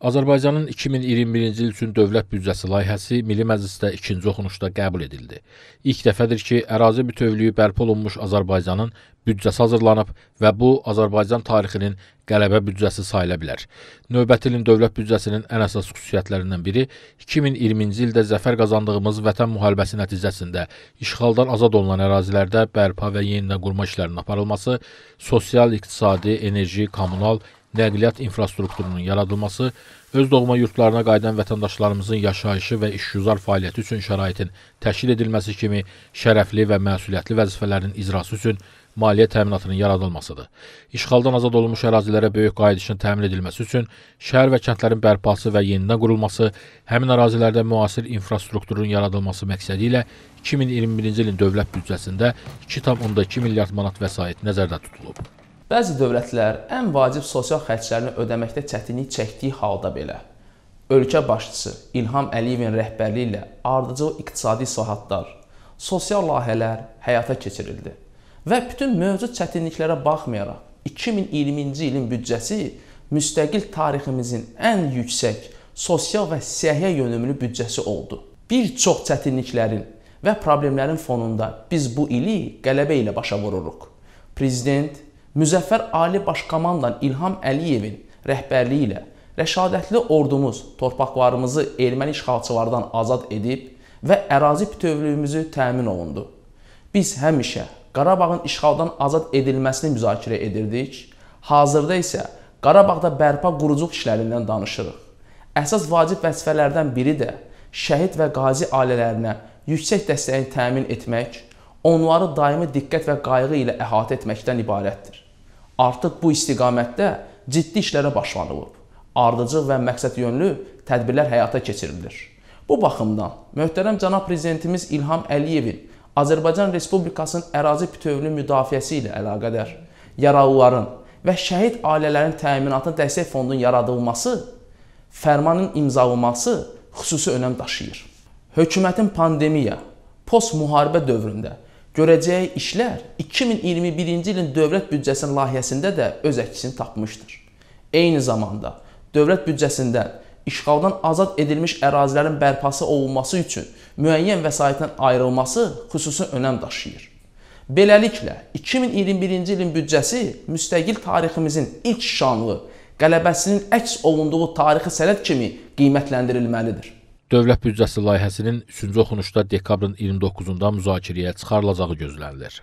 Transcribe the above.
Azərbaycanın 2021-ci il üçün dövlət büdcəsi layihəsi Milli Məclisdə ikinci oxunuşda qəbul edildi. İlk dəfədir ki, ərazi bütövlüyü bərpa olunmuş Azərbaycanın büdcəsi hazırlanıb və bu Azərbaycan tarixinin qələbə büdcəsi sayıla bilər. Növbəti ilin dövlət büdcəsinin ən əsas xüsusiyyətlərindən biri 2020-ci ildə zəfər qazandığımız Vətən müharibəsi nəticəsində işğaldan azad olunan ərazilərdə bərpa və yenidən qurma işlərinin aparılması, sosial, iqtisadi, enerji, kommunal, nəqliyyat infrastrukturunun yaradılması, öz doğma yurtlarına qayıdan vətəndaşlarımızın yaşayışı və işgüzar fəaliyyəti üçün şəraitin təşkil edilməsi kimi şərəfli və məsuliyyətli vəzifələrin icrası üçün maliyyə təminatının yaradılmasıdır. İşğaldan azad olunmuş ərazilərə böyük qayıdışın təmin edilməsi üçün şəhər və kəndlərin bərpası və yenidən qurulması, həmin ərazilərdə müasir infrastrukturun yaradılması məqsədi ilə 2021-ci ilin dövlət büdcəsində 2,2 milyard manat vəsait nəzərdə tutulub. Bəzi dövlətlər ən vacib sosial xərclərini ödəməkdə çətinlik çəkdiyi halda belə ölkə başçısı İlham Əliyevin rəhbərliyi ilə ardıcıl iqtisadi islahatlar, sosial layihələr həyata keçirildi və bütün mövcud çətinliklərə baxmayaraq 2020-ci ilin büdcəsi müstəqil tariximizin ən yüksək sosial və siyahıya yönümlü büdcəsi oldu. Bir çox çətinliklərin və problemlərin fonunda biz bu ili qələbə ilə başa vururuq. Prezident Müzəffər Ali Başkomandan İlham Əliyevin rəhbərliyi ilə rəşadətli ordumuz torpaqlarımızı erməni işğalçılardan azad edib və ərazi bütövlüyümüzü təmin olundu. Biz həmişə Qarabağın işğaldan azad edilməsini müzakirə edirdik. Hazırda isə Qarabağda bərpa quruculuq işlərindən danışırıq. Əsas vacib vəzifələrdən biri də şəhid və qazi ailələrinə yüksək dəstəyi təmin etmək onları daimi diqqət və qayğı ilə əhatə etməkdən ibarətdir. Artıq bu istiqamətdə ciddi işlərə başlanılıb. Ardıcıl və məqsədyönlü tədbirlər həyata keçirilir. Bu baxımdan möhtərəm cənab prezidentimiz İlham Əliyevin Azərbaycan Respublikasının ərazi bütövlüyü müdafiəsi ilə əlaqədar yaralıların və şəhid ailələrin təminatına dəstək fondunun yaradılması, fərmanın imzalanması xüsusi önəm daşıyır. Hökumətin pandemiya, post-müharibə dövründə görəcəyi işlər 2021-ci ilin dövlət büdcəsinin layihəsində də öz əksini tapmışdır. Eyni zamanda dövlət büdcəsindən işğaldan azad edilmiş ərazilərin bərpası olunması üçün müəyyən vəsaitin ayrılması xüsusi önəm daşıyır. Beləliklə, 2021-ci ilin büdcəsi müstəqil tariximizin ilk şanlı qələbəsinin əks olunduğu tarixi sənəd kimi qiymətləndirilməlidir. Dövlət büdcəsi layihəsinin üçüncü oxunuşda dekabrın 29-da müzakirəyə çıxarılacağı gözlənilir.